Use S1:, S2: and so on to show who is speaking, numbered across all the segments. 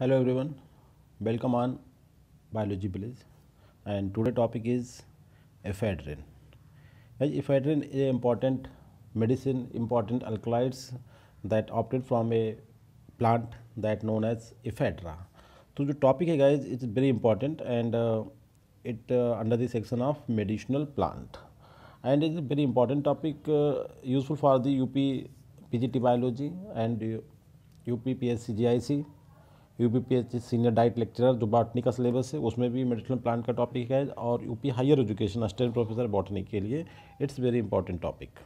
S1: hello everyone welcome on biology village and today topic is ephedrine ephedrine is important medicine important alkaloids that obtained from a plant that known as ephedra so the topic hai guys it's very important and uh, it uh, under the section of medicinal plant and it is very important topic uh, useful for the up pgt biology and uh, up psc gic U P senior DIET lecturer जो botany का syllabus है उसमें भी medicinal plant का topic है और U higher education assistant professor botany के लिए इट्स वेरी इंपॉर्टेंट टॉपिक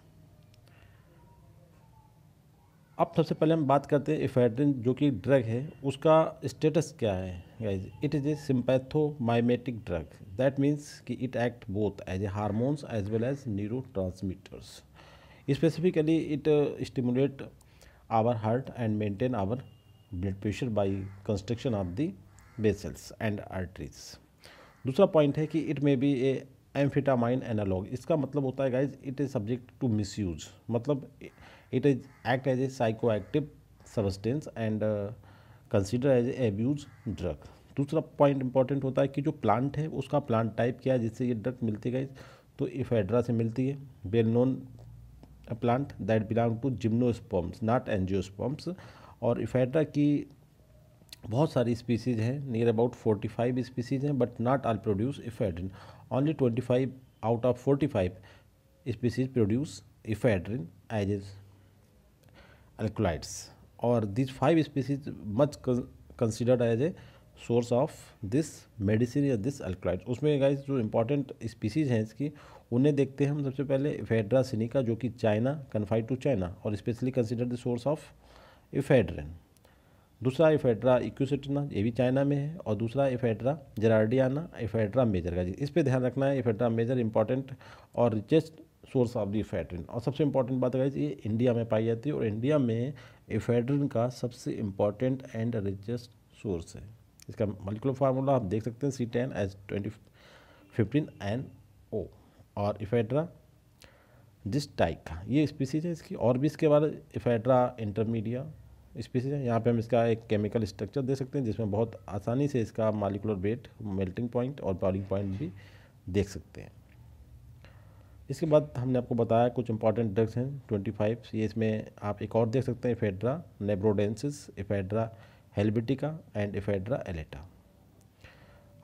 S1: अब सबसे पहले हम बात करते हैं इफेड्रिन जो कि ड्रग है उसका स्टेटस क्या है guys it is a sympathomimetic drug that means कि it act both as a hormones as well as neuro transmitters specifically it stimulate our heart and maintain our blood pressure by construction of the vessels and arteries दूसरा point है कि it may be a amphetamine analog इसका मतलब होता है guys it is subject to misuse मतलब it is act as a psycho active substance and consider as abuse drug दूसरा point important होता है कि जो प्लांट है उसका प्लांट टाइप क्या है जिससे ये ड्रग मिलती है तो इफेड्रा से मिलती है well known plant that belong to gymnosperms not angiosperms और इफेड्रा की बहुत सारी स्पीसीज हैं near about forty five species हैं but not all produce ephedrine only five out of forty five species produce ephedrine as is alkaloids और this five species much considered as a source of this medicine या this alkaloids उसमें guys जो important species हैं इसकी उन्हें देखते हैं हम सबसे पहले इफेड्रा सिनिका जो कि चाइना कन्फाइड टू चाइना और specially consider the source of ephedrine दूसरा इफेड्रा इक्यूसिटना ये भी चाइना में है और दूसरा इफेड्रा जेरार्डियाना इफेड्रा मेजर का इस पर ध्यान रखना है इफेड्रा मेजर इंपॉर्टेंट और richest source of the ephedrine और सबसे इंपॉर्टेंट बात है ये इंडिया में पाई जाती है और इंडिया में इफेड्रिन का सबसे इंपॉर्टेंट एंड रिचेस्ट सोर्स है इसका मॉलिकुलर फार्मूला आप देख सकते हैं C ten S twenty fifteen N O और इफेड्रा जिस टाइप का ये स्पीसीज है इसकी और भी इसके बाद इफेड्रा इंटरमीडिया स्पीसीज है यहाँ पे हम इसका एक केमिकल स्ट्रक्चर दे सकते हैं जिसमें बहुत आसानी से इसका मालिकुलर वेट मेल्टिंग पॉइंट और बॉलिंग पॉइंट भी देख सकते हैं इसके बाद हमने आपको बताया कुछ इंपॉर्टेंट ड्रग्स हैं ट्वेंटी फाइव ये इसमें आप एक और देख सकते हैं ephedra nebrodensis ephedra helvetica and ephedra alata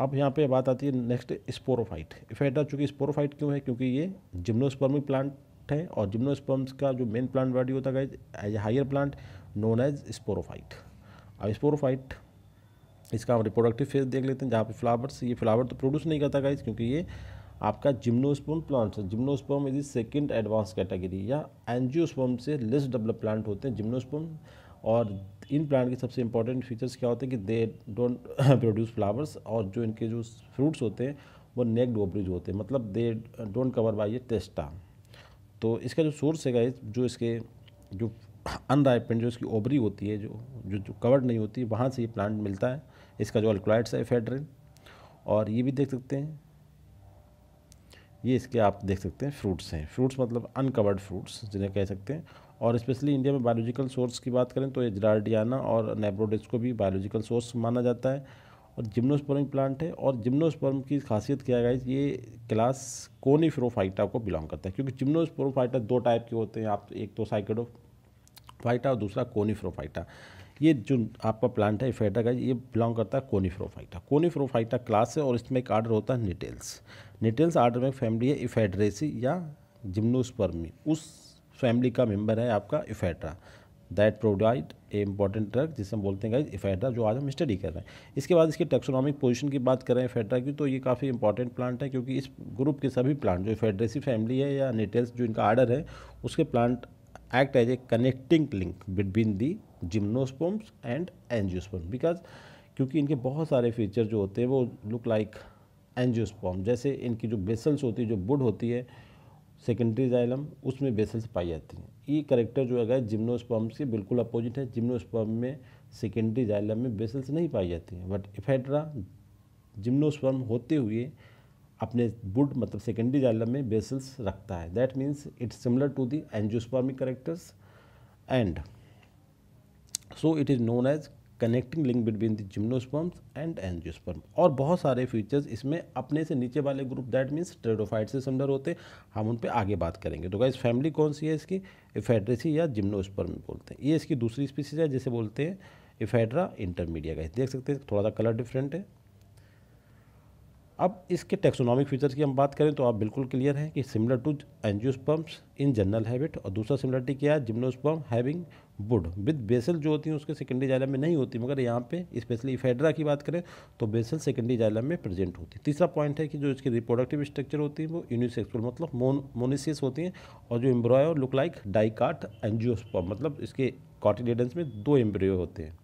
S1: अब यहाँ पे बात आती है नेक्स्ट स्पोरोफाइट इफेड्रा चूँकि स्पोरोफाइट क्यों है क्योंकि ये जिम्नोस्पर्मिक प्लांट प्रोडक्ट है और जिम्नोस्पर्म्स का जो मेन प्लांट बॉडी होता है as a higher plant known as sporophyte अब स्पोरोफाइट इसका हम रिप्रोडक्टिव फेज देख लेते हैं जहाँ पे फ्लावर्स ये फ्लावर तो प्रोड्यूस नहीं करता गाइज क्योंकि ये आपका जिम्नोस्पर्म प्लांट्स है gymnosperm is is second advance category या एनजियोस्पर्म से लेस डेवलप प्लांट होते हैं जिम्नोस्पर्म और इन प्लांट के सबसे इंपॉर्टेंट फीचर्स क्या होते हैं कि दे डोंट प्रोड्यूस फ्लावर्स और जो इनके जो फ्रूट्स होते हैं वो नेक्ड ओवरीज होते हैं मतलब they don't cover by a testa तो इसका जो सोर्स है गाइज जो इसके जो अनराइपेंड जो इसकी ओबरी होती है जो जो, जो कवर्ड नहीं होती वहाँ से ये प्लांट मिलता है इसका जो अल्कोलाइट्स है फेड्रिन और ये भी देख सकते हैं ये इसके आप देख सकते हैं फ्रूट्स हैं फ्रूट्स मतलब अनकवर्ड फ्रूट्स जिन्हें कह सकते हैं और स्पेशली इंडिया में बायोलॉजिकल सोर्स की बात करें तो ये जरार्डियाना और नेब्रोडिस को भी बायोलॉजिकल सोर्स माना जाता है और जिम्नोस्पर्म प्लांट है और जिम्नोस्पर्म की खासियत क्या है ये क्लास कोनीफ्रोफाइटा को बिलोंग करता है क्योंकि जिम्नोस्पोरोफाइटा दो टाइप के होते हैं आप एक तो साइकडो फाइटा और दूसरा कोनीफ्रोफाइटा ये जो आपका प्लांट है फेटा का ये बिलोंग करता है कोनीफ्रोफाइटा कोनीफ्रोफाइटा क्लास है और इसमें एक आर्डर होता है निटेल्स निटेल्स आर्डर में फैमिली है इफेड्रेसी या जिम्नोस्पर्मी उस फैमिली का मेंबर है आपका ephedra that provide a important drug जिसे हम बोलते हैं गाइज इफेड्रा जो आज हम स्टडी कर रहे हैं इसके बाद इसके टेक्सोनॉमिक पोजीशन की बात करें इफेड्रा की तो ये काफ़ी इंपॉर्टेंट प्लांट है क्योंकि इस ग्रुप के सभी प्लांट जो इफेड्रेसी फैमिली है या नेटेल्स जो इनका आर्डर है उसके plant act as a connecting link between the gymnosperms and angiosperms because क्योंकि इनके बहुत सारे फीचर जो होते हैं वो लुक लाइक एनजियोस्पोम जैसे इनकी जो बेसल्स होती है जो बुड होती है सेकेंडरी जाइलम उसमें बेसल्स पाई जाती हैं ये करेक्टर जो है जिम्नोस्पम के बिल्कुल अपोजिट है जिम्नोस्पम में सेकेंडरी जाइलम में बेसल्स नहीं पाई जाती हैं बट इफेड्रा जिम्नोस्पम होते हुए अपने बुड मतलब सेकेंडरी जाइलम में बेसल्स रखता है that means its similar to the angiospermic characters and so it is known as connecting link between the gymnosperms and angiosperm और बहुत सारे फीचर्स इसमें अपने से नीचे वाले ग्रुप दैट मीन्स ट्रेडोफाइट से सिमिलर होते हम उन पर आगे बात करेंगे तो गाइज फैमिली कौन सी है इसकी इफेड्रेसी या जिम्नोस्पर्म बोलते हैं ये इसकी दूसरी स्पीसीज है जिसे बोलते हैं इफेड्रा इंटरमीडिया गाइज देख सकते हैं थोड़ा सा कलर डिफरेंट है अब इसके टेक्सोनॉमिक फीचर्स की हम बात करें तो आप बिल्कुल क्लियर हैं कि similar to angiosperms in general habit और दूसरा सिमिलरिटी क्या है gymnosperm having wood with vessel जो होती हैं उसके सेकेंडरी जाइलम में नहीं होती मगर यहाँ पे स्पेशली इफेड्रा की बात करें तो बेसल सेकेंडरी जाइलम में प्रेजेंट होती है तीसरा पॉइंट है कि जो इसकी रिप्रोडक्टिव स्ट्रक्चर होती है वो यूनिसेक्सुअल मतलब मोन मोनिसियस होती हैं और जो embryo look like dicot angiosperm मतलब इसके कॉटिडेडेंस में दो एम्ब्रियो होते हैं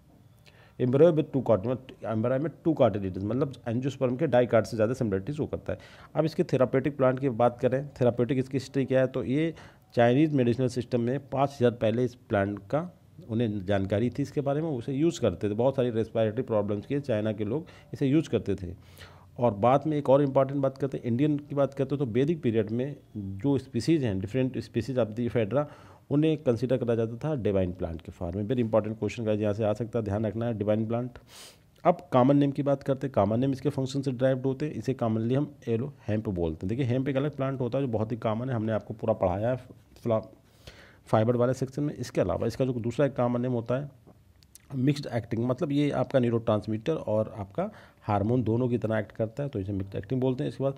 S1: embryo with two cot embryo में टू कार्टिडेडेंस मतलब एनजियोस्पर्म के डाई से ज़्यादा सिमिलरिटीज हो करता है अब इसके थेरापेटिक प्लांट की बात करें थेरापेटिक इसकी हिस्ट्री क्या है तो ये चाइनीज़ मेडिसिनल सिस्टम में पाँच हज़ार पहले इस प्लांट का उन्हें जानकारी थी इसके बारे में उसे यूज़ करते थे बहुत सारी रेस्पायरेटरी प्रॉब्लम्स के चाइना के लोग इसे यूज करते थे और बाद में एक और इम्पॉर्टेंट बात करते हैं इंडियन की बात करते हैं तो वैदिक पीरियड में जो स्पीसीज हैं different species of the ephedra उन्हें कंसिडर करा जाता था डिवाइन प्लांट के फॉर्म में वेरी इंपॉर्टेंट क्वेश्चन का यहाँ से आ सकता है ध्यान रखना है डिवाइन प्लांट अब कॉमन नेम की बात करते हैं कामन नेम इसके फंक्शन से ड्राइव्ड होते हैं इसे कामनली हम एलो हेम्प बोलते हैं देखिए हेम्प एक अलग प्लांट होता है जो बहुत ही कामन है हमने आपको पूरा पढ़ाया है फ्ला फाइबर वाले सेक्शन में इसके अलावा इसका जो दूसरा एक कामन नेम होता है मिक्सड एक्टिंग मतलब ये आपका न्यूरो और आपका हारमोन दोनों की तरह एक्ट करता है तो इसे मिक्सड एक्टिंग बोलते हैं इसके बाद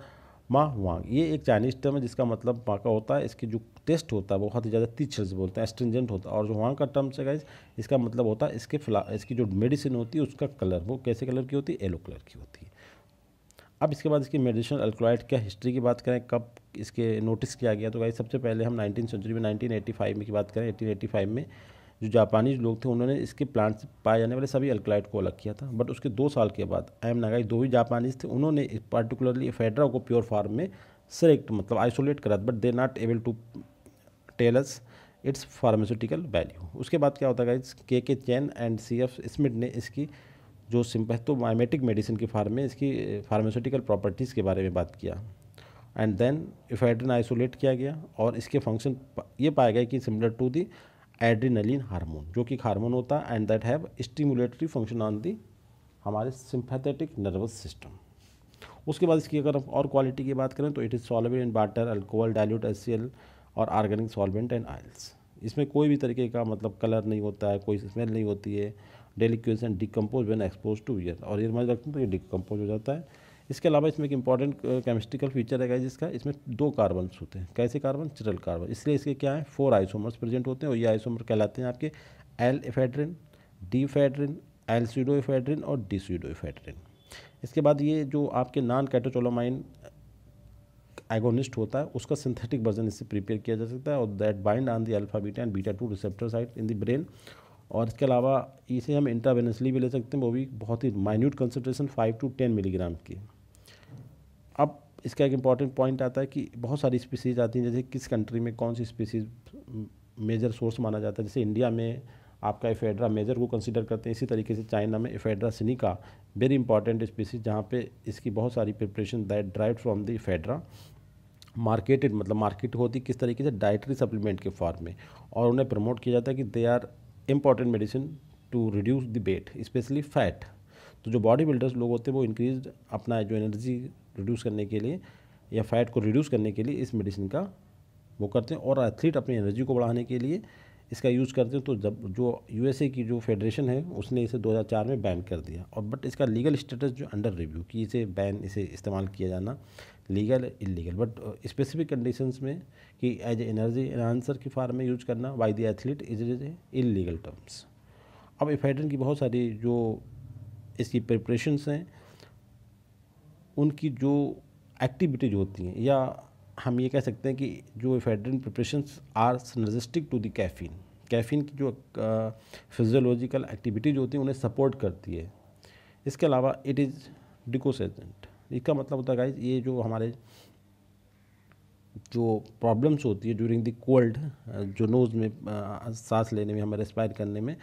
S1: माँ वांग ये एक चाइनीज टर्म है जिसका मतलब माँ का होता है इसके जो टेस्ट होता है वो बहुत ही ज़्यादा तीछर से बोलते हैं एस्ट्रिंजेंट होता है और जो वांग का टर्म से गाइज इसका मतलब होता है इसके फ्ला इसकी जो मेडिसिन होती है उसका कलर वो कैसे कलर की होती है येलो कलर की होती है अब इसके बाद इसकी मेडिसिनल अल्कोलाइट क्या हिस्ट्री की बात करें कब इसके नोटिस किया गया तो गाइज सबसे पहले हम नाइनटीन सेंचुरी में नाइनटीन एटी फाइव में की बात करें एटीन एटी फाइव में जो जापानीज लोग थे उन्होंने इसके प्लांट से पाए जाने वाले सभी अल्कलाइड को अलग किया था बट उसके दो साल के बाद एम नागाई दो ही जापानीज थे उन्होंने पर्टिकुलरली एफेड्रा को प्योर फार्म में सेलेक्ट मतलब आइसोलेट करा but they not able to tells its pharmaceutical value उसके बाद क्या होता है K K Chen and C F Smith ने इसकी जो सिंपैथोमाइमेटिक मेडिसिन की फार्म में इसकी फार्मास्यूटिकल eh, प्रॉपर्टीज़ के बारे में बात किया एंड देन इफेड्रिन आइसोलेट किया गया और इसके फंक्शन ये पाया गया कि similar to the adrenaline hormone जो कि हार्मोन होता है and that have stimulatory function on the हमारे सिंपैथेटिक नर्वस सिस्टम उसके बाद इसकी अगर और क्वालिटी की बात करें तो it is solvent in water alcohol dilute एस और ऑर्गेनिक सॉल्वेंट एंड आयल्स इसमें कोई भी तरीके का मतलब कलर नहीं होता है कोई स्मेल नहीं होती है and decompose when expose to air और ये मैं रखते हैं तो ये डिकम्पोज हो जाता है इसके अलावा इसमें एक इंपॉर्टेंट केमिस्ट्रिकल फीचर है जिसका इसमें दो कार्बन होते हैं कैसे कार्बन चिरल कार्बन इसलिए इसके क्या है फोर आइसोमर्स प्रेजेंट होते हैं और ये आइसोमर कहलाते हैं आपके L ephedrine D ephedrine L pseudo ephedrine और डीसीडो एफेड्रिन इसके बाद ये जो आपके नॉन कैटोचोलोमाइन एगोनिस्ट होता है उसका सिंथेटिक वर्जन इससे प्रिपेयर किया जा सकता है और that bind on the alpha beta and beta two receptor site in the brain और इसके अलावा इसे हम इंट्रावेनसली भी ले सकते हैं वो भी बहुत ही minute concentration five to ten milligram की अब इसका एक इम्पॉर्टेंट पॉइंट आता है कि बहुत सारी स्पीसीज आती हैं जैसे किस कंट्री में कौन सी स्पीसीज मेजर सोर्स माना जाता है जैसे इंडिया में आपका इफेड्रा मेजर को कंसिडर करते हैं इसी तरीके से चाइना में ephedra sinica very important species जहाँ पे इसकी बहुत सारी preparation that derive from the ephedra marketed मतलब मार्केट होती किस तरीके से डाइटरी सप्लीमेंट के फॉर्म में और उन्हें प्रमोट किया जाता है कि they are important medicine to reduce the weight specially fat तो जो बॉडी बिल्डर्स लोग होते हैं वो इंक्रीज अपना जो एनर्जी रिड्यूस करने के लिए या फैट को रिड्यूस करने के लिए इस मेडिसिन का वो करते हैं और एथलीट अपनी एनर्जी को बढ़ाने के लिए इसका यूज़ करते हैं तो जब जो यूएसए की जो फेडरेशन है उसने इसे 2004 में बैन कर दिया और बट इसका लीगल स्टेटस जो अंडर रिव्यू कि इसे बैन इसे इस्तेमाल किया जाना legal illegal but specific conditions में कि एज एनर्जी एनहांसर की फार्म में यूज करना by the athlete is is illegal terms अब इफेडन की बहुत सारी जो इसकी प्रिप्रेशन हैं उनकी जो एक्टिविटीज होती हैं या हम ये कह सकते हैं कि जो ephedrine preparation are synergistic to the caffeine caffeine की जो फिजियोलॉजिकल एक्टिविटीज होती हैं उन्हें सपोर्ट करती है इसके अलावा इट इज़ डिकोसेजेंट इसका मतलब होता है गाइज ये जो हमारे जो प्रॉब्लम्स होती है ड्यूरिंग दी कोल्ड जो नोज़ में सांस लेने में हमें रेस्पायर करने में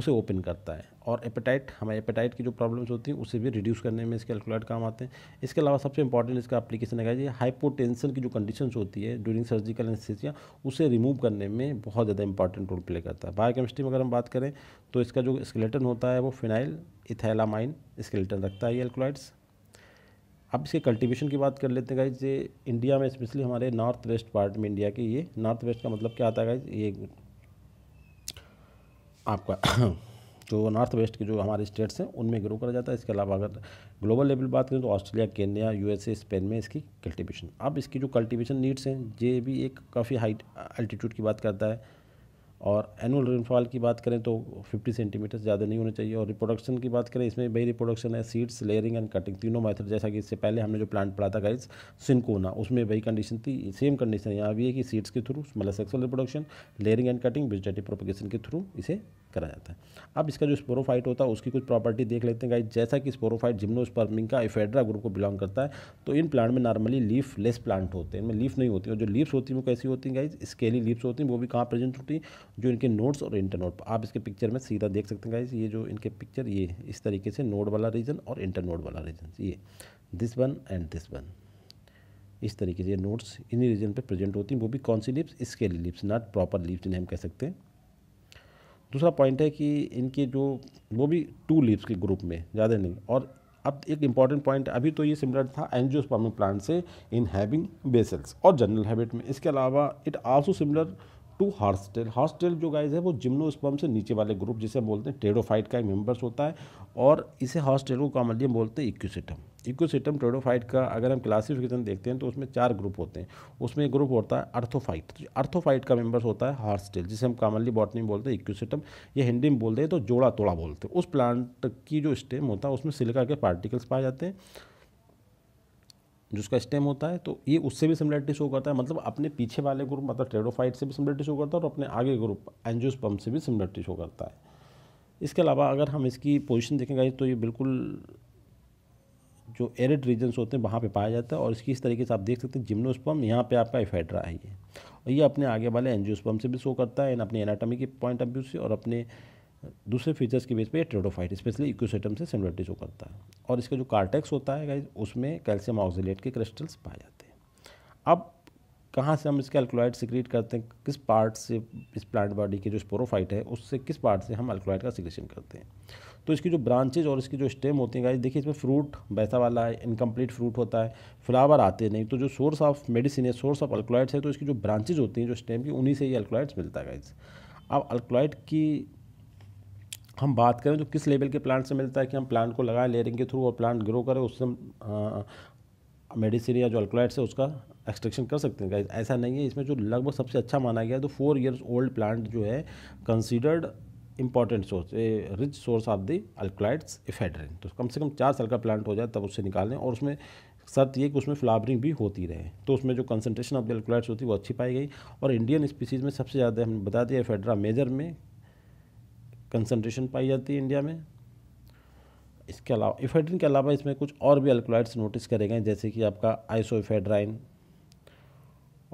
S1: उसे ओपन करता है और एपेटाइट हमारे एपेटाइट की जो प्रॉब्लम्स होती हैं उसे भी रिड्यूस करने में इसके अल्कोलाइट काम आते हैं इसके अलावा सबसे इंपॉर्टेंट इसका एप्लीकेशन है जी हाइपोटेंशन की जो कंडीशन होती है ड्यूरिंग सर्जिकल एनेस्थीसिया उसे रिमूव करने में बहुत ज़्यादा इंपॉर्टेंट रोल प्ले करता है बायोकेमिस्ट्री में अगर हम बात करें तो इसका जो स्केलेटन होता है वो फिनाइल इथैलामाइन स्केलेटन रखता है ये अल्कोलाइट्स अब इसके कल्टीवेशन की बात कर लेते हैं गाइज ये इंडिया में स्पेशली हमारे नॉर्थ वेस्ट पार्ट में इंडिया के ये नॉर्थ वेस्ट का मतलब क्या आता है गाइज ये आपका जो तो नॉर्थ वेस्ट के जो हमारे स्टेट्स हैं उनमें ग्रो करा जाता है इसके अलावा अगर ग्लोबल लेवल बात करें तो ऑस्ट्रेलिया केन्या यू स्पेन में इसकी कल्टिवेशन अब इसकी जो कल्टिवेशन नीड्स हैं ये भी एक काफ़ी हाई अल्टीट्यूड की बात करता है और एनुअल रेनफॉल की बात करें तो 50 सेंटीमीटर ज़्यादा नहीं होना चाहिए और रिप्रोडक्शन की बात करें इसमें बई रिप्रोडक्शन है सीड्स लेयरिंग एंड कटिंग तीनों मेथड जैसा कि इससे पहले हमने जो प्लांट पढ़ा था गाइस सिनकोना उसमें वही कंडीशन थी सेम कंडीशन यहाँ भी है कि सीड्स के थ्रू मतलब sexual reproduction layering and cutting vegetative propagation के थ्रू इसे करा जाता है अब इसका जो स्पोरोफाइट होता है उसकी कुछ प्रॉपर्टी देख लेते हैं गाइज जैसा कि स्पोरोफाइट जिम्नोस्पर्मिंग का इफेड्रा ग्रुप को बिलोंग करता है तो इन प्लांट में नॉर्मली लीफ लेस प्लांट होते हैं इनमें लीफ नहीं होती और जो लीव्स होती हैं वो कैसी होती हैं गाइज स्केली लीव्स होती हैं वो भी कहाँ प्रेजेंट होती हैं जो इनके नोट्स और इंटरनोट आप इसके पिक्चर में सीधा देख सकते हैं गाइज ये जो इनके पिक्चर ये इस तरीके से नोट वाला रीजन और इंटर नोट वाला रीजन ये this one and this one इस तरीके से ये नोट्स इन्हीं रीजन पर प्रेजेंट होती हैं वो भी कौन सी leaves scaly leaves not proper leaves जिन्हें हम कह सकते हैं दूसरा पॉइंट है कि इनके जो वो भी टू लीव्स के ग्रुप में ज़्यादा नहीं और अब एक इम्पॉर्टेंट पॉइंट अभी तो ये सिमिलर था एनजियोस्पर्मिक प्लांट से इन हैविंग बेसल्स और जनरल हैबिट में इसके अलावा it also similar to horsetail horsetail जो गाइज है वो जिम्नोस्पर्म से नीचे वाले ग्रुप जिसे हम बोलते हैं टेडोफाइट का एक मेम्बर्स होता है और इसे हार्सटेल को कॉमनली बोलते हैं इक्यूसिटम इकोसिस्टम ट्रोडोफाइट का अगर हम क्लासिफिकेशन देखते हैं तो उसमें चार ग्रुप होते हैं उसमें एक ग्रुप होता है अर्थोफाइट तो अर्थोफाइट का मेंबर्स होता है टेल जिसे हम कॉमनली बॉटनी बोलते हैं इक्यूसिटम या हिंदी में बोलते हैं तो जोड़ा तोड़ा बोलते हैं उस प्लांट की जो स्टेम होता है उसमें सिलका के पार्टिकल्स पाए जाते हैं जिसका स्टेम होता है तो ये उससे भी सिमिलरिटी शो करता है मतलब अपने पीछे वाले ग्रुप मतलब ट्रेडोफाइट से भी सिमिलरिटी शो करता है और अपने आगे ग्रुप एंजोस पम्प से भी सिमिलरिटी शो करता है इसके अलावा अगर हम इसकी पोजीशन देखेंगे तो ये बिल्कुल जो एरिड रीजन्स होते हैं वहाँ पे पाया जाता है और इसकी इस तरीके से आप देख सकते हैं जिम्नोस्पम यहाँ पे आपका इफेड्रा है ये और ये अपने आगे वाले एनजियोस्पम से भी शो करता है इन अपने एनाटॉमी के पॉइंट ऑफ व्यू से और अपने दूसरे फीचर्स के बेस पे ये ट्रेडोफाइट स्पेशली इक्वेसेटम से सिमिलरिटी शो करता है और इसका जो कार्टेक्स होता है उसमें कैल्शियम ऑक्सीलेट के क्रिस्टल्स पाए जाते हैं अब कहाँ से हम इसके अल्कोलाइड सिक्रीट करते हैं किस पार्ट से इस प्लांट बॉडी के जो स्पोरोफाइट है उससे किस पार्ट से हम अल्कोलाइड का सिक्रेशन करते हैं तो इसकी जो ब्रांचेज और इसकी जो स्टेम होती है गाइज देखिए इसमें फ्रूट वैसा वाला है इनकम्प्लीट फ्रूट होता है फ्लावर आते नहीं तो जो सोर्स ऑफ मेडिसिन है सोर्स ऑफ अल्कोलाइड्स है तो इसकी जो ब्रांचेज होती हैं जो स्टेम की उन्हीं से ये अल्कोलाइड्स मिलता है गाइज अब अल्कोलाइड की हम बात करें तो किस लेवल के प्लांट से मिलता है कि हम प्लांट को लगाएं लेयरिंग के थ्रू और प्लांट ग्रो करें उससे हम मेडिसिन हाँ, या जो अल्कोलाइड्स है उसका एक्सट्रैक्शन कर सकते हैं गाइज ऐसा नहीं है इसमें जो लगभग सबसे अच्छा माना गया है तो फोर ईयर्स ओल्ड प्लांट जो है considered important source a rich source of the alkaloids ephedrine तो कम से कम चार साल का प्लांट हो जाए तब उससे निकालें और उसमें शर्त ये कि उसमें फ्लावरिंग भी होती रहे तो उसमें जो कंसनट्रेशन ऑफ एल्कोलाइट्स होती है वो अच्छी पाई गई और इंडियन स्पीसीज़ में सबसे ज़्यादा हमने बता दिया एफेड्रा मेजर में कंसनट्रेशन पाई जाती है इंडिया में इसके अलावा इफेड्रिन के अलावा इसमें कुछ और भी अल्कोलाइड्स नोटिस करे गए जैसे कि आपका आइसो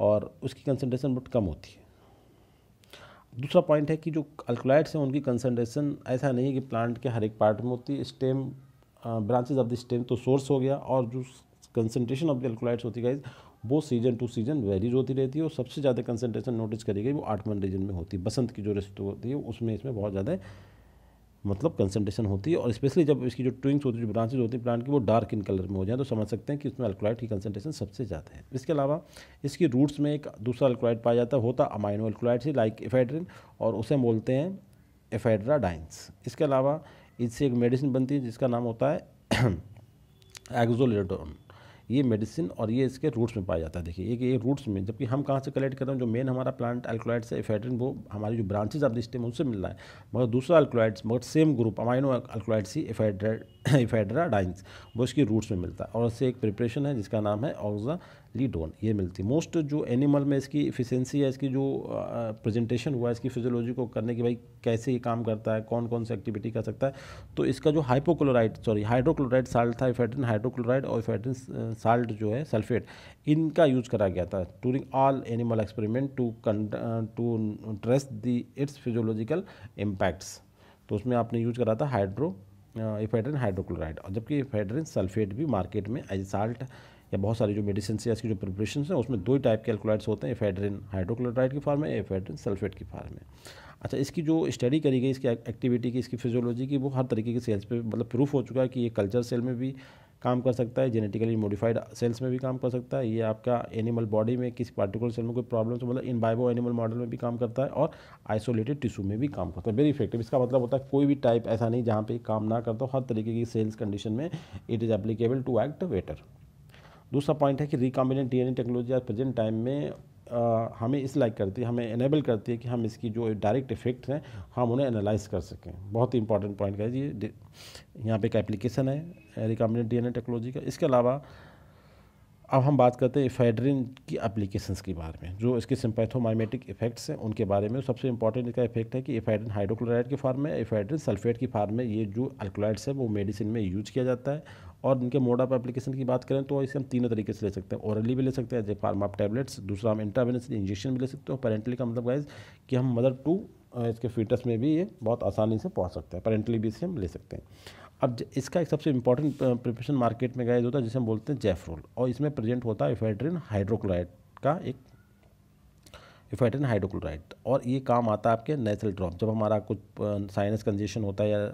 S1: और उसकी कंसनट्रेशन बहुत कम होती है दूसरा पॉइंट है कि जो अल्कोलाइड्स हैं उनकी कंसनट्रेशन ऐसा नहीं है कि प्लांट के हर एक पार्ट में होती है stem branches of the stem तो सोर्स हो गया और जो कंसनट्रेशन ऑफ द अल्कोलाइड्स होती है वो सीजन टू सीजन वेरीज होती रहती है और सबसे ज़्यादा कंसनट्रेशन नोटिस करी गई वो आठवन रीजन में होती है बसंत की जो ऋतु होती है उसमें इसमें बहुत ज़्यादा मतलब कंसनट्रेशन होती है और स्पेशली जब इसकी जो ट्विंग्स होती है जो ब्रांचेज होती हैं प्लांट की वो डार्क इन कलर में हो जाए तो समझ सकते हैं कि उसमें अल्कोलाइट की कंसनट्रेशन सबसे ज़्यादा है इसके अलावा इसकी रूट्स में एक दूसरा अल्कोलाइट पाया जाता है होता अमाइनो अल्कोलाइट से लाइक एफेड्रिन और उसे बोलते हैं एफेड्रा डाइंस इसके अलावा इससे एक मेडिसिन बनती है जिसका नाम होता है एग्जोलेडोन ये मेडिसिन और ये इसके रूट्स में पाया जाता है देखिए एक ये रूट्स में जबकि हम कहाँ से कलेक्ट कर रहे हैं जो मेन हमारा प्लांट अल्कोलाइड्स है एफेड्रिन वो हमारी जो ब्रांचेज ऑफ द स्टेम उससे मिल रहा है मगर दूसरा अल्कोलाइड्स मगर सेम ग्रुप अमाइनो अल्कोलाइड्स ही एफेड्रा डाइंस वो इसकी रूट्स में मिलता है और इससे एक प्रिपरेशन है जिसका नाम है ऑक्जा लीडोन ये मिलती मोस्ट जो एनिमल में इसकी इफिशेंसी है इसकी जो प्रेजेंटेशन हुआ है इसकी फिजियोलॉजी को करने की भाई कैसे ये काम करता है कौन कौन सी एक्टिविटी कर सकता है तो इसका जो हाइपोक्लोराइड सॉरी हाइड्रोक्लोराइड साल्ट था इफेटिन हाइड्रोक्लोराइड और इफेटिन साल्ट जो है सल्फेट इनका यूज करा गया था during all animal experiment to to dress the its physiological impacts तो उसमें आपने यूज करा था हाइड्रो इफेड्रिन हाइड्रोक्लोराइड और जबकि इफेड्रिन सल्फेट भी मार्केट में एज साल्ट या बहुत सारी जो मेडिसिन या इसकी जो प्रिपरेशन है उसमें दो ही टाइप के एल्कोलाइड्स होते हैं एफेड्रिन हाइड्रोक्लोराइड की फार्म है एफेड्रिन सल्फेट की फार्म है अच्छा इसकी जो स्टडी करी गई इसकी एक्टिविटी की इसकी फिजियोलॉजी की वो हर तरीके के सेल्स पे मतलब प्रूफ हो चुका है कि ये कल्चर सेल में भी काम कर सकता है जेनेटिकली मॉडिफाइड सेल्स में भी काम कर सकता है ये आपका एनिमल बॉडी में किसी पार्टिकुलर सेल में कोई प्रॉब्लम तो मतलब इन बायो एनिमल मॉडल में भी काम करता है और आइसोलेटेड टिश्यू में भी काम करता है वेरी इफेक्टिव इसका मतलब होता है कोई भी टाइप ऐसा नहीं जहाँ पर काम ना करता हर तरीके की सेल्स कंडीशन में it is applicable to act water दूसरा पॉइंट है कि रिकॉम्बिनेंट डी टेक्नोलॉजी आज प्रेजेंट टाइम में आ, हमें इस लाइक करती है हमें इनेबल करती है कि हम इसकी जो डायरेक्ट इफेक्ट हैं हम उन्हें एनालाइज कर सकें बहुत ही इंपॉर्टेंट पॉइंट का ये यहाँ पर एक एप्लीकेशन है रिकॉम्बिनेंट डी टेक्नोलॉजी का इसके अलावा अब हम बात करते हैं इफेड्रिन की एप्लीकेशंस के बारे में जो इसके सिम्पैथोमाइमेटिक इफेक्ट्स हैं उनके बारे में सबसे इंपॉर्टेंट इसका इफेक्ट है कि इफेड्रिन हाइड्रोक्लोराइड के फार्म में इफेड्रिन सल्फेट की फार्म में ये जो अल्कोलाइड्स है वो मेडिसिन में यूज किया जाता है और उनके मोड ऑफ एप्लीकेशन की बात करें तो इसे हम तीनों तरीके से ले सकते हैं ओरली भी ले सकते हैं as a form of tablets दूसरा हम इंट्रावेनस इंजेक्शन भी ले सकते हैं पेरेंटली का मतलब गाइज कि हम मदर टू इसके फीटस में भी ये बहुत आसानी से पहुँच सकते हैं पेरेंटली भी इसे हम ले सकते हैं अब इसका एक सबसे इंपॉर्टेंट प्रिपरेशन मार्केट में गाइज होता है जिसे हम बोलते हैं जेफरोल और इसमें प्रेजेंट होता है इफेड्रिन हाइड्रोक्लाइड का एक इफेटिन हाइड्रोक्लोराइड और ये काम आता है आपके नेचुरल ड्रॉप जब हमारा कुछ साइनस कंजेशन होता है या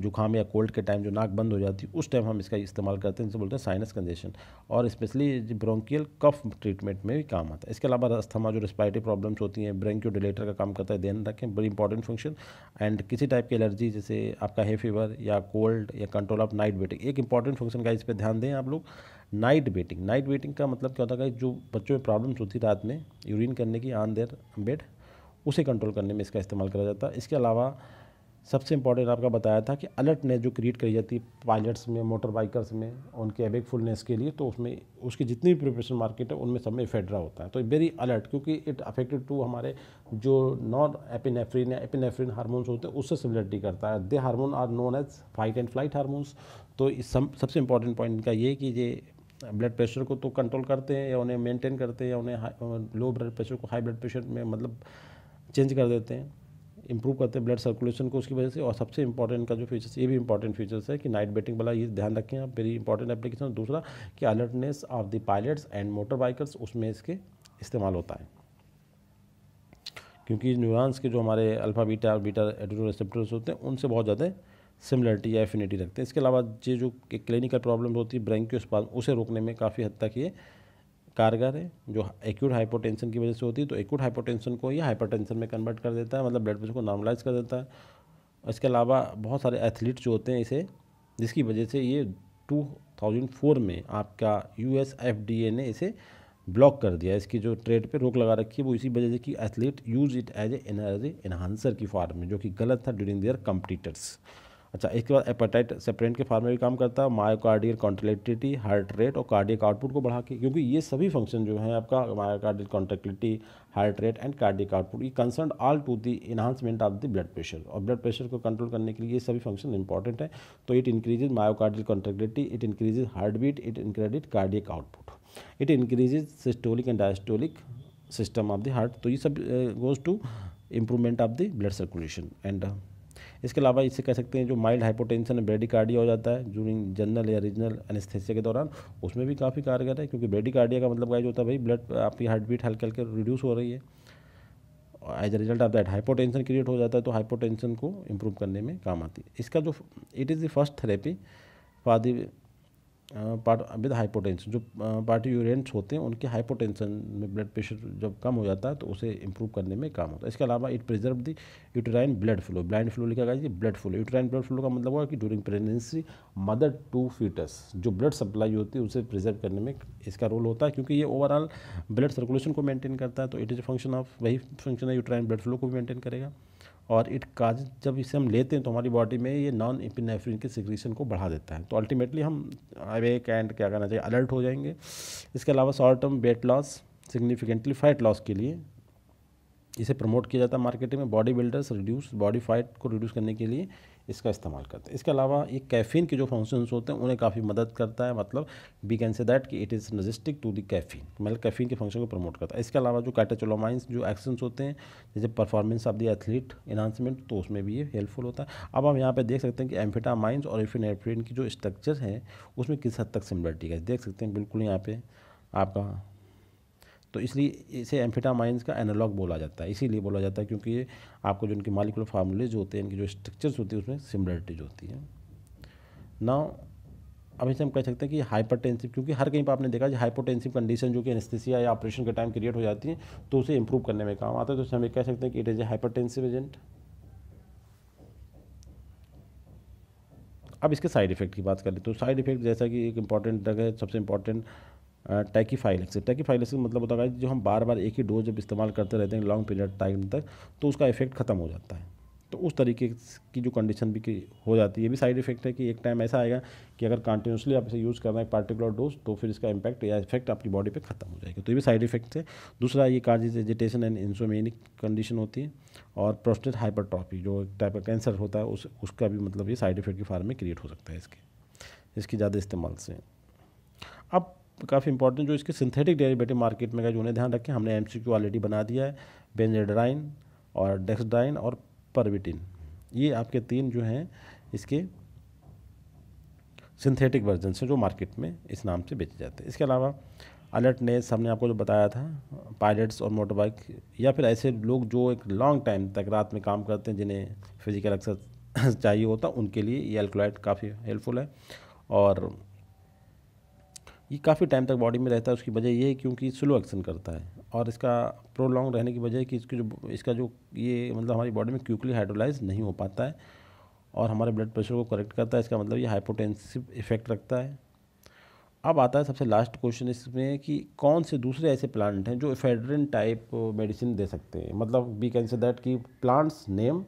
S1: जुकाम या कोल्ड के टाइम जो नाक बंद हो जाती है उस टाइम हम इसका इस्तेमाल करते हैं जिसे बोलते हैं साइनस कंजेशन और स्पेशली ब्रोंकियल कफ ट्रीटमेंट में भी काम आता है इसके अलावा अस्थमा जो रेस्पायरेटरी प्रॉब्लम्स होती हैं ब्रेंक्यो डिलेटर का काम करता है ध्यान रखें बड़ी इंपॉर्टेंट फंक्शन एंड किसी टाइप की एलर्जी जैसे आपका है फीवर या कोल्ड या कंट्रोल ऑफ नाइट बेटिंग एक इंपॉर्टेंट फंक्शन का इस पर ध्यान दें आप लोग नाइट वेटिंग नाइट वेटिंग का मतलब क्या होता है जो बच्चों में प्रॉब्लम्स होती रात में यूरिन करने की आन देर बेड उसे कंट्रोल करने में इसका इस्तेमाल करा जाता है इसके अलावा सबसे इम्पॉर्टेंट आपका बताया था कि अलर्टनेस जो क्रिएट करी जाती है पायलट्स में मोटर बाइकर्स में उनके अवेकफुलनेस के लिए तो उसमें उसकी जितनी भी प्रिपरेशन मार्केट है उनमें सब में इफेड्रा होता है तो वेरी अलर्ट क्योंकि इट अफेक्टेड टू हमारे जो नॉन एपिनेफ्रिन या एपिनेफ्रिन हारमोन्स होते हैं उससे सिमिलरिटी करता है they hormone are known as fight and flight hormones तो सब सबसे इंपॉर्टेंट पॉइंट इनका ये कि ये ब्लड प्रेशर को तो कंट्रोल करते हैं या उन्हें मेंटेन करते हैं या उन्हें लो ब्लड प्रेशर को हाई ब्लड प्रेशर में मतलब चेंज कर देते हैं इंप्रूव करते हैं ब्लड सर्कुलेशन को उसकी वजह से और सबसे इंपॉर्टेंट का जो फीचर्स ये भी इंपॉर्टेंट फीचर्स है कि नाइट बेटिंग वाला ये ध्यान रखें आप वेरी इंपॉर्टेंट एप्लीकेशन दूसरा कि alertness of the pilots and motor bikers उसमें इसके इस्तेमाल होता है क्योंकि न्यूरॉन्स के जो हमारे अल्फ़ा बीटा और बीटा एड्रो होते हैं उनसे बहुत ज़्यादा सिमिलरिटी या एफिनिटी रखते हैं इसके अलावा ये जो एक क्लिनिकल प्रॉब्लम होती है ब्रेन के उस्पाद उसे रोकने में काफ़ी हद तक ये कारगर है जो एक्यूट हाइपोटेंशन की वजह से होती है तो एक्यूट हाइपोटेंशन को ये हाइपरटेंशन में कन्वर्ट कर देता है मतलब ब्लड प्रेशर को नॉर्मलाइज कर देता है इसके अलावा बहुत सारे एथलीट जो होते हैं इसे जिसकी वजह से ये 2004 में आपका यू एस ने इसे ब्लॉक कर दिया इसकी जो ट्रेड पे रोक लगा रखी है वो इसी वजह से कि athlete use it as energy enhancer की फॉर्म में जो कि गलत था ड्यूरिंग देयर कंपटीटर्स अच्छा इसके बाद एपेटाइट सेपरेंट के फार्म में भी काम करता है मायोकार्डियल कॉन्ट्रेक्टिलिटी हार्ट रेट और कार्डियक आउटपुट को बढ़ा के क्योंकि ये सभी फंक्शन जो है आपका myocardial contractility heart rate and cardiac output ये concern all to the enhancement of the blood pressure और ब्लड प्रेशर को कंट्रोल करने के लिए ये सभी फंक्शन इंपॉर्टेंट है तो it increases myocardial contractility it increases heart beat it increased cardiac output it increases systolic and diastolic system of the heart तो ये सब goes to improvement of the blood circulation and इसके अलावा इसे कह सकते हैं जो माइल्ड हाइपोटेंशन है ब्रेडिकार्डिया हो जाता है जूरिंग जनरल या रीजनल एनेस्थेसिया के दौरान उसमें भी काफ़ी कारगर है क्योंकि ब्रेडिकार्डिया का मतलब जो होता है भाई ब्लड आपकी हार्ट बीट हल्के हल्के रिड्यूस हो रही है as a result of that hypotension create हो जाता है तो हाइपोटेंशन को इम्प्रूव करने में काम आती है इसका जो it is the first therapy for the part with hypotension तो जो पार्टी यूरेंट्स होते हैं उनके हाइपोटेंशन में ब्लड प्रेशर जब कम हो जाता है तो उसे इम्प्रूव करने में काम होता है इसके अलावा it preserve the uterine blood flow blind flow लिखा गया blood flow uterine blood flow का मतलब हुआ कि during pregnancy mother to foetus जो ब्लड सप्लाई होती है उसे प्रिजर्व करने में इसका रोल होता है क्योंकि ये ओवरऑल ब्लड सर्कुलेशन को मेनटेन करता है तो इट इज़ फंक्शन ऑफ वही फंक्शन है यूटराइन ब्लड फ्लो को भी मेनटेन करेगा और इट काज जब इसे हम लेते हैं तो हमारी बॉडी में ये नॉन इपिनेफ्रिन के सिक्रीशन को बढ़ा देता है तो अल्टीमेटली हम अवेक एंड क्या कहना चाहिए अलर्ट हो जाएंगे इसके अलावा short term weight loss significantly fat loss के लिए इसे प्रमोट किया जाता है मार्केटिंग में body builders reduce body fat को रिड्यूस करने के लिए इसका इस्तेमाल करते हैं इसके अलावा ये कैफ़ीन के जो फंक्शंस होते हैं उन्हें काफ़ी मदद करता है मतलब वी कैन से दैट कि it is synergistic to the caffeine मतलब कैफ़ीन के फंक्शन को प्रमोट करता है इसके अलावा जो कैटाचोलोमाइंस जो एक्शंस होते हैं जैसे performance of the athlete enhancement तो उसमें भी ये हेल्पफुल होता है अब हम यहाँ पर देख सकते हैं कि एम्फेटामाइंस और एफिनेफ्रिन की जो स्ट्रक्चर है उसमें किस हद तक सिमिलरिटी है देख सकते हैं बिल्कुल यहाँ पर आपका तो इसलिए इसे एम्फिटामाइंस का एनालॉग बोला जाता है इसीलिए बोला जाता है क्योंकि ये आपको जो इनके मालिकुलर फार्मूले जो होते हैं इनकी जो स्ट्रक्चर्स होती है उसमें सिमिलरिटीज होती है नाउ अब इसे हम कह सकते हैं कि हाइपरटेंसिव क्योंकि हर कहीं पर आपने देखा हाइपोटेंसिव कंडीशन जो कि एनेस्थेसिया या ऑपरेशन के टाइम क्रिएट हो जाती है तो उसे इम्प्रूव करने में काम आता है तो उसे हम कह सकते हैं कि it is a hypertensive agent अब इसके साइड इफेक्ट की बात करें तो साइड इफेक्ट जैसा कि एक इम्पॉर्टेंट ड्रग है सबसे इम्पॉर्टेंट टैकीफाइलेक्सिस टैकीफाइलेक्सिस मतलब होता है जो हम बार बार एक ही डोज जब इस्तेमाल करते रहते हैं लॉन्ग पीरियड टाइम तक तो उसका इफेक्ट ख़त्म हो जाता है तो उस तरीके की जो कंडीशन भी की हो जाती है ये भी साइड इफेक्ट है कि एक टाइम ऐसा आएगा कि अगर कंटिन्यूसली आप इसे यूज़ कर रहे हैं पार्टिकुलर डोज तो फिर इसका इम्पैक्ट या इफेक्ट आपकी बॉडी पे ख़त्म हो जाएगा तो ये भी साइड इफेक्ट है दूसरा ये causes agitation and insomniac condition होती है और प्रोस्टेट हाइपरट्रॉफी जो एक टाइप का कैंसर होता है उस उसका भी मतलब ये साइड इफेक्ट के फार्म में क्रिएट हो सकता है इसके इसके ज़्यादा इस्तेमाल से अब काफ़ी इंपॉर्टेंट जो इसके सिंथेटिक डेरिवेटिव मार्केट में का जो उन्हें ध्यान रखें हमने एम सी ऑलरेडी बना दिया है बेंजेड्राइन और डेक्सडाइन और परविटिन ये आपके तीन जो हैं इसके सिंथेटिक वर्जन से जो मार्केट में इस नाम से बेचे जाते हैं इसके अलावा अलर्टनेस हमने आपको जो बताया था पायलट्स और मोटरबाइक या फिर ऐसे लोग जो एक लॉन्ग टाइम तक रात में काम करते हैं जिन्हें फिजिकल एक्सरसाइज चाहिए होता उनके लिए ये एल्कोलाइट काफ़ी हेल्पफुल है और ये काफ़ी टाइम तक बॉडी में रहता है उसकी वजह ये है क्योंकि स्लो एक्शन करता है और इसका प्रोलॉन्ग रहने की वजह कि इसकी जो इसका जो ये मतलब हमारी बॉडी में क्यूकली हाइड्रोलाइज नहीं हो पाता है और हमारे ब्लड प्रेशर को करेक्ट करता है इसका मतलब ये हाइपोटेंसिव इफेक्ट रखता है अब आता है सबसे लास्ट क्वेश्चन इसमें कि कौन से दूसरे ऐसे प्लांट हैं जो इफेड्रिन टाइप मेडिसिन दे सकते हैं मतलब वी कैन से दैट कि प्लांट्स नेम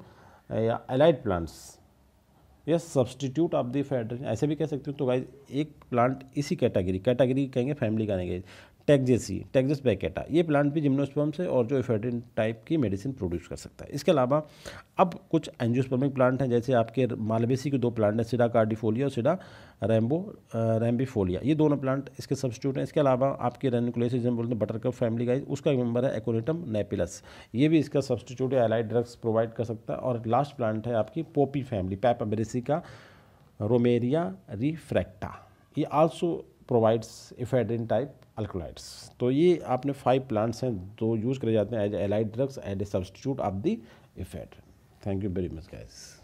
S1: या एलाइड प्लांट्स या सब्सटीट्यूट ऑफ दी फेडरेशन ऐसे भी कह सकते हो तो गाइज एक प्लांट इसी कैटेगरी कैटेगरी कहेंगे फैमिली का नहीं गाइज टेक्जेसी टेक्जेस बैकेटा ये प्लांट भी जिम्नोस्पर्म्स है और जो इफेडिन टाइप की मेडिसिन प्रोड्यूस कर सकता है इसके अलावा अब कुछ एंजियोस्पर्मिक प्लांट हैं जैसे आपके मालवेसी के दो प्लांट हैं सिडा कार्डिफोलिया और सिडा रैम्बो रैम्बीफोलिया ये दोनों प्लांट इसके सब्सिट्यूट हैं इसके अलावा आपके रेनिकुलेसी जिसमें बोलते हैं बटरकप फैमिली का उसका एक मेम्बर है एकोनेटम नेपिलस ये भी इसका सब्सटीट्यूट या एलाइड ड्रग्स प्रोवाइड कर सकता है और लास्ट प्लांट है आपकी पोपी फैमिली पैप का रोमेरिया रिफ्रैक्टा ये also provides ephedrine type alkaloids तो ये आपने फाइव प्लांट्स हैं दो यूज़ करे जाते हैं as allied drugs as a substitute of the ephedrine thank you very much guys